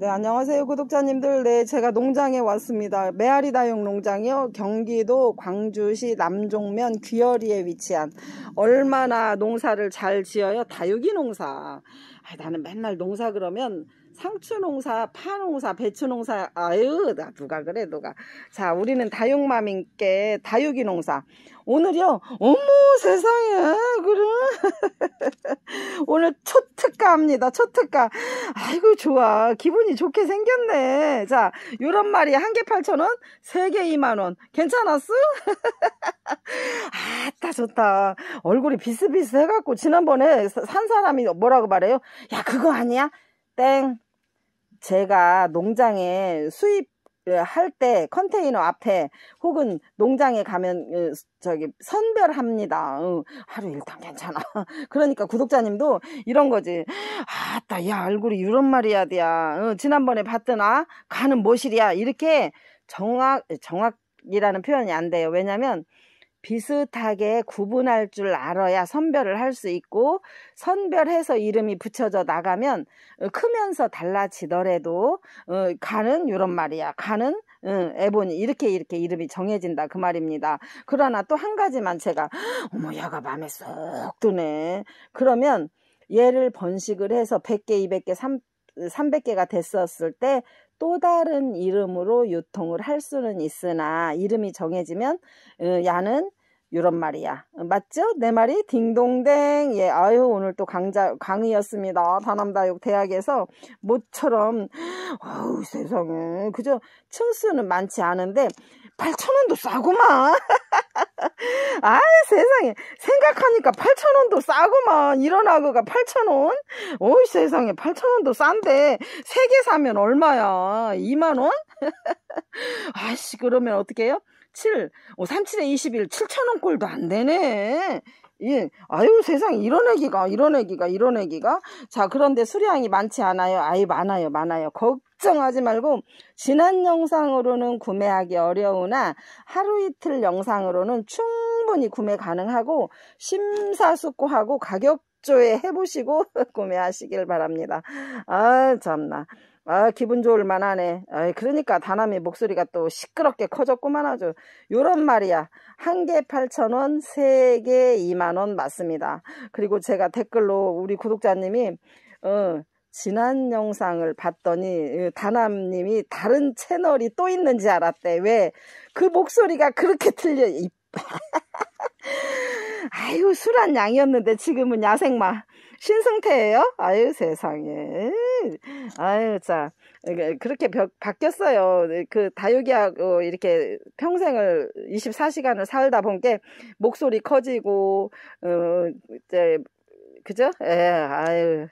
네, 안녕하세요, 구독자님들. 네, 제가 농장에 왔습니다. 메아리 다육 농장이요. 경기도 광주시 남종면 귀열리에 위치한 얼마나 농사를 잘 지어요? 다육이 농사. 아, 나는 맨날 농사 그러면 상추 농사, 파 농사, 배추 농사, 아유, 나 누가 그래, 누가. 자, 우리는 다육맘인께 다육이 농사. 오늘요 어머 세상에, 그래. 오늘 초특가입니다, 초특가. 아이고, 좋아. 기분이 좋게 생겼네. 자, 요런 말이 한 개8천원세개 2만원. 괜찮았어? 아따, 좋다. 얼굴이 비슷비슷해갖고 지난번에 산 사람이 뭐라고 말해요? 야, 그거 아니야? 땡. 제가 농장에 수입 할때 컨테이너 앞에 혹은 농장에 가면 저기 선별합니다. 어, 하루 일당 괜찮아. 그러니까 구독자님도 이런 거지. 아따 야 얼굴이 이런 말이야 디야 어, 지난번에 봤더나 가는 모실이야. 이렇게 정확 정확이라는 표현이 안 돼요. 왜냐면 비슷하게 구분할 줄 알아야 선별을 할 수 있고 선별해서 이름이 붙여져 나가면 어, 크면서 달라지더라도 어, 가는 이런 말이야 가는 응, 에보니 이렇게 이렇게 이름이 정해진다 그 말입니다. 그러나 또 한 가지만 제가 어머 야가 맘에 쏙 드네. 그러면 얘를 번식을 해서 100개, 200개, 3, 300개가 됐었을 때 또 다른 이름으로 유통을 할 수는 있으나 이름이 정해지면 어, 야는 이런 말이야. 어, 맞죠? 내 말이 딩동댕. 예, 아유 오늘 또 강자 강의였습니다. 다남다육 대학에서 모처럼 어우 세상에 그저 층수는 많지 않은데 8 0 0 0원도 싸구만. 아 세상에 생각하니까 8 0 0 0원도 싸구만. 일어나고가 8 0 0 0원 어이 세상에 8 0 0 0원도 싼데 세 개 사면 얼마야? 2만원? 아씨 그러면 어떡 해요? 37. 어, 37에 21. 7천원 꼴도 안 되네. 예. 아유, 세상, 이런 애기가, 이런 애기가, 이런 애기가. 자, 그런데 수량이 많지 않아요. 아예 많아요, 많아요. 걱정하지 말고, 지난 영상으로는 구매하기 어려우나, 하루 이틀 영상으로는 충분히 구매 가능하고, 심사숙고하고, 가격 조회해보시고 구매하시길 바랍니다. 아 참나. 아 기분 좋을 만하네. 아, 그러니까 다남이 목소리가 또 시끄럽게 커졌구만 아주. 요런 말이야. 한 개 8,000원, 세 개 2만원 맞습니다. 그리고 제가 댓글로 우리 구독자님이 어, 지난 영상을 봤더니 다남님이 다른 채널이 또 있는지 알았대. 왜? 그 목소리가 그렇게 틀려. 아유 술한 양이었는데 지금은 야생마. 신승태예요? 아유 세상에. 아유 자 그렇게 바뀌었어요. 네, 그 다육이하고 이렇게 평생을 24시간을 살다 본 게 목소리 커지고 어제 그죠? 예 아유.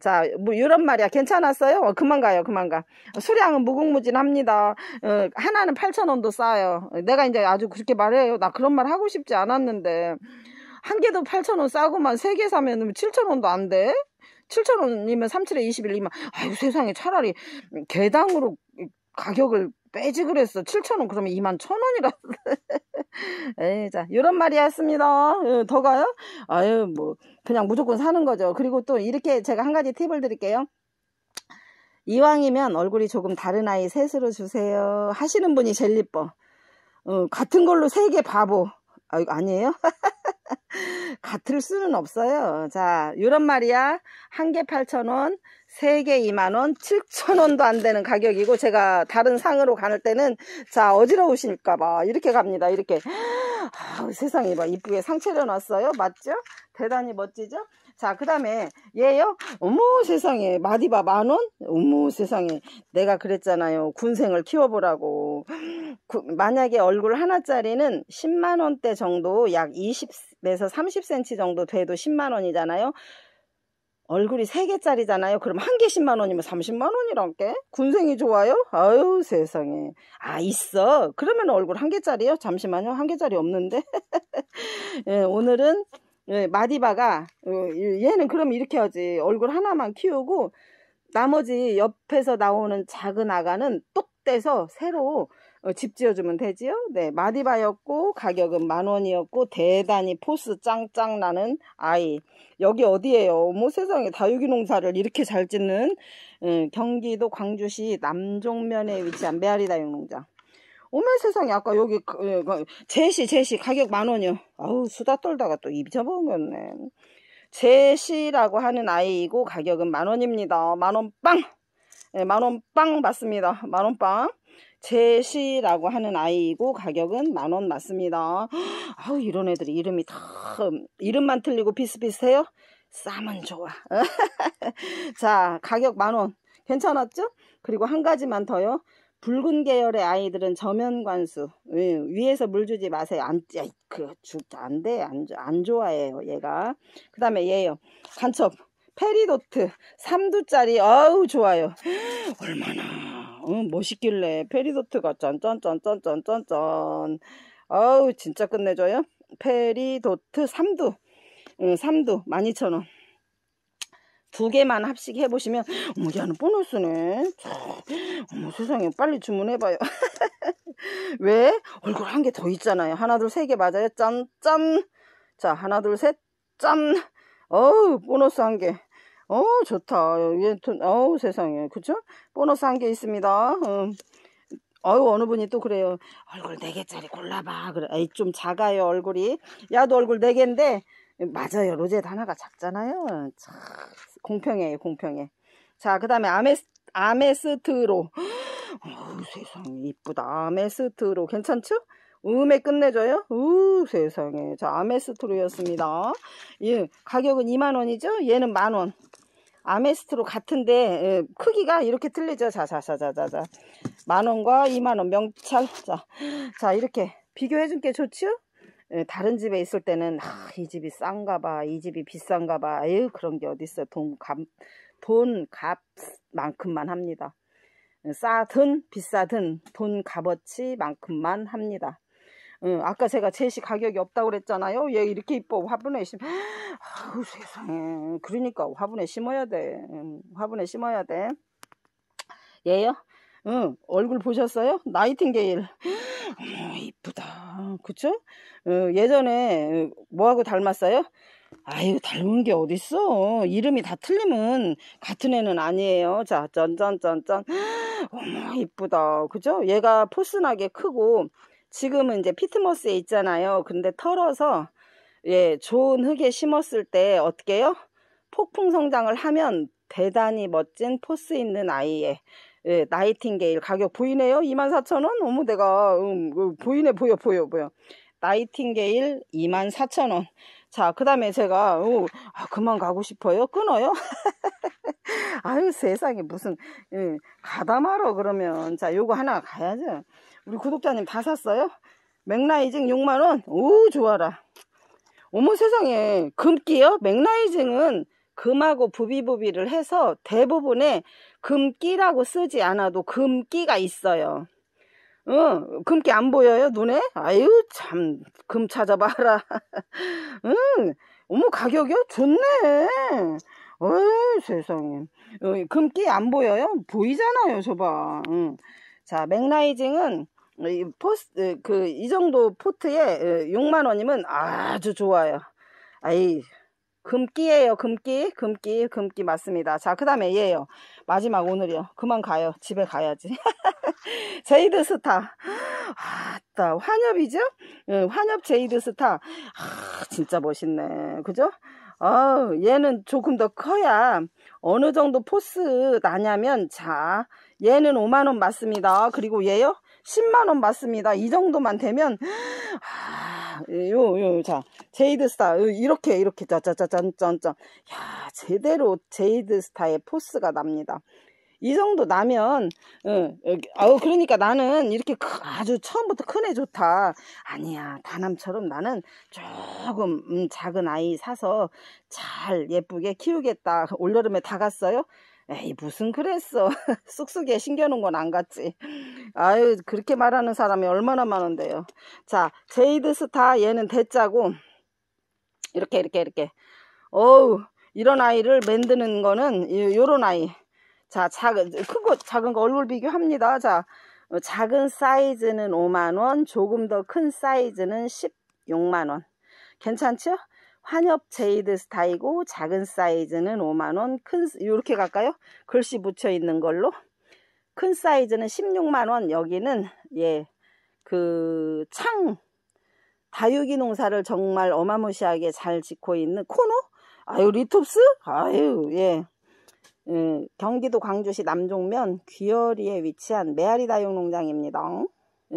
자, 뭐 이런 말이야. 괜찮았어요? 어, 그만 가요. 그만 가. 수량은 무궁무진합니다. 어, 하나는 8,000원도 싸요. 내가 이제 아주 그렇게 말해요. 나 그런 말 하고 싶지 않았는데. 한 개도 8,000원 싸고만 세 개 사면 7,000원도 안 돼? 7,000원이면 37에 21, 2만. 아유, 세상에 차라리 개당으로 가격을 빼지 그랬어. 7,000원 그러면 2만 1,000원이라. 에이, 자, 요런 말이었습니다. 예, 더 가요? 아유, 뭐, 그냥 무조건 사는 거죠. 그리고 또 이렇게 제가 한 가지 팁을 드릴게요. 이왕이면 얼굴이 조금 다른 아이 셋으로 주세요. 하시는 분이 제일 이뻐. 어, 같은 걸로 세 개 바보. 아, 이거 아니에요? 같을 수는 없어요. 자, 이런 말이야. 한 개 8,000원, 세개 2만원, 7,000원도 안 되는 가격이고, 제가 다른 상으로 갈 때는, 자, 어지러우실까봐, 이렇게 갑니다. 이렇게. 아, 세상에 봐. 이쁘게 상체를 놨어요. 맞죠? 대단히 멋지죠? 자, 그 다음에 얘요. 어머 세상에 마디바 만원? 어머 세상에 내가 그랬잖아요. 군생을 키워보라고. 구, 만약에 얼굴 하나짜리는 10만원대 정도 약 20에서 30cm 정도 돼도 10만원이잖아요. 얼굴이 3개짜리잖아요. 그럼 한개 10만원이면 30만원이란게? 군생이 좋아요? 아유 세상에. 아 있어. 그러면 얼굴 한 개짜리요? 잠시만요. 한 개짜리 없는데. 예, 오늘은 예, 마디바가 어, 얘는 그럼 이렇게 하지 얼굴 하나만 키우고 나머지 옆에서 나오는 작은 아가는 똑 떼서 새로 어, 집 지어주면 되지요. 네, 마디바였고 가격은 만 원이었고 대단히 포스 짱짱 나는 아이. 여기 어디예요? 뭐 세상에 다육이 농사를 이렇게 잘 짓는 음, 경기도 광주시 남종면에 위치한 메아리 다육농장. 오메 세상에 아까 여기 그, 예, 뭐, 제시 제시 가격 만 원이요. 아우 수다 떨다가 또입 잡아먹었네. 제시라고 하는 아이이고 가격은 만 원입니다. 만 원 빵. 네, 예, 만원 빵 맞습니다. 만 원 빵. 제시라고 하는 아이이고 가격은 만 원 맞습니다. 아우 이런 애들이 이름이 다 이름만 틀리고 비슷비슷해요. 싸면 좋아. 자 가격 만 원. 괜찮았죠? 그리고 한 가지만 더요. 붉은 계열의 아이들은 저면 관수 위에서 물 주지 마세요 안그안돼안안 그, 안 좋아해요 얘가 그 다음에 얘요 간첩 페리도트 3두짜리 어우 좋아요 얼마나 어, 멋있길래 페리도트가 짠짠짠짠짠짠짠 어우 진짜 끝내줘요 페리도트 3두 응, 3두 12,000원 두 개만 합식해 보시면 어머 야는 보너스네 어머 세상에 빨리 주문해봐요 왜? 얼굴 한 개 더 있잖아요 하나 둘 세 개 맞아요 짠 짠 자 하나 둘 셋 짠 어우 보너스 한 개 어우 좋다 어우 세상에 그쵸? 보너스 한 개 있습니다 음. 어유 어느 분이 또 그래요 얼굴 네개짜리 골라봐 그래 에이 좀 작아요 얼굴이 야도 얼굴 네개인데 맞아요. 로제드 하나가 작잖아요. 참, 공평해요, 공평해. 자, 그 다음에 아메스, 아메스트로. 어 세상에, 이쁘다. 아메스트로. 괜찮죠? 음에 끝내줘요? 우 세상에. 자, 아메스트로였습니다. 예, 가격은 2만원이죠? 얘는 만원. 아메스트로 같은데, 예, 크기가 이렇게 틀리죠? 자, 자, 자, 자, 자, 자. 만원과 2만원 명찰. 자, 자, 이렇게 비교해준 게 좋죠? 예, 다른 집에 있을 때는 아, 이 집이 싼가 봐, 이 집이 비싼가 봐, 아유 그런 게 어딨어. 돈 값, 돈 값만큼만 합니다. 예, 싸든 비싸든 돈 값어치만큼만 합니다. 음, 아까 제가 제시 가격이 없다고 그랬잖아요. 얘 이렇게 이뻐. 화분에 심, 아우 세상에. 그러니까 화분에 심어야 돼. 음, 화분에 심어야 돼. 얘요? 응, 얼굴 보셨어요? 나이팅게일. 어머, 이쁘다. 그쵸? 어, 예전에 어, 뭐하고 닮았어요? 아유, 닮은 게 어딨어. 이름이 다 틀리면 같은 애는 아니에요. 자, 짠짠짠짠. 어머, 이쁘다. 그죠? 얘가 포스나게 크고, 지금은 이제 피트머스에 있잖아요. 근데 털어서, 예, 좋은 흙에 심었을 때 어떻게 해요? 폭풍 성장을 하면 대단히 멋진 포스 있는 아이에 예, 나이팅게일 가격 보이네요. 24,000원? 어머 내가 음, 어, 보이네 보여 보여 보여. 나이팅게일 24,000원. 자, 그 다음에 제가, 어, 아, 그만 가고 싶어요? 끊어요? 아유, 세상에, 무슨, 예, 가담하러 그러면. 자, 요거 하나 가야죠. 우리 구독자님 다 샀어요? 맥라이징 6만원? 오, 좋아라. 어머 세상에, 금기요? 맥라이징은 금하고 부비부비를 해서 대부분의 금끼라고 쓰지 않아도 금끼가 있어요. 응, 어, 금기 안 보여요, 눈에? 아유, 참, 금 찾아봐라. 응, 어머, 가격이요? 좋네. 어이, 세상에. 어, 금기 안 보여요? 보이잖아요, 저 봐. 응. 자, 맥라이징은, 이 포스, 어, 그, 이 정도 포트에 6만원이면 아주 좋아요. 아이, 금끼예요. 금끼, 금끼, 금끼 맞습니다. 자, 그 다음에 얘예요. 마지막 오늘이요. 그만 가요. 집에 가야지. 제이드 스타. 아따, 환엽이죠? 응, 환엽 제이드 스타. 아, 진짜 멋있네. 그죠? 아, 얘는 조금 더 커야 어느 정도 포스 나냐면, 자, 얘는 5만원 맞습니다. 그리고 얘요? 10만원 맞습니다. 이 정도만 되면, 아, 예, 요, 요, 자, 제이드 스타. 이렇게, 이렇게, 짜짜짜짠짠짠. 야, 제대로 제이드 스타의 포스가 납니다. 이 정도 나면, 응, 어, 아, 그러니까 나는 이렇게 아주 처음부터 큰 애 좋다. 아니야, 다남처럼 나는 조금 음, 작은 아이 사서 잘 예쁘게 키우겠다. 올여름에 다 갔어요? 에이 무슨 그랬어 쑥쑥에 신겨놓은 건 안 갔지 아유 그렇게 말하는 사람이 얼마나 많은데요 자 제이드 스타 얘는 대짜고 이렇게 이렇게 이렇게 어우 이런 아이를 만드는 거는 요런 아이 자 작은 크고 작은 거 얼굴 비교합니다 자 어, 작은 사이즈는 5만원 조금 더 큰 사이즈는 16만원 괜찮죠? 환엽 제이드 스타이고 작은 사이즈는 5만원 큰 이렇게 갈까요? 글씨 붙여 있는 걸로 큰 사이즈는 16만원 여기는 예그 창 다육이 농사를 정말 어마무시하게 잘 짓고 있는 코노 아유 리톱스 아유 예 음, 경기도 광주시 남종면 귀열리에 위치한 메아리 다육농장입니다.